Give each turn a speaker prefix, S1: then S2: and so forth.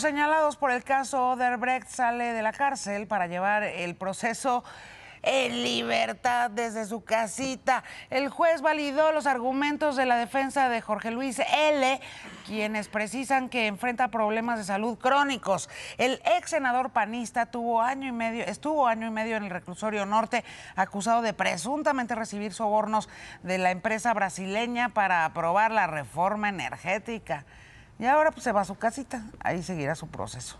S1: señalados por el caso Oderbrecht sale de la cárcel para llevar el proceso en libertad desde su casita. El juez validó los argumentos de la defensa de Jorge Luis L., quienes precisan que enfrenta problemas de salud crónicos. El ex senador panista tuvo año y medio, estuvo año y medio en el reclusorio norte, acusado de presuntamente recibir sobornos de la empresa brasileña para aprobar la reforma energética. Y ahora pues se va a su casita, ahí seguirá su proceso.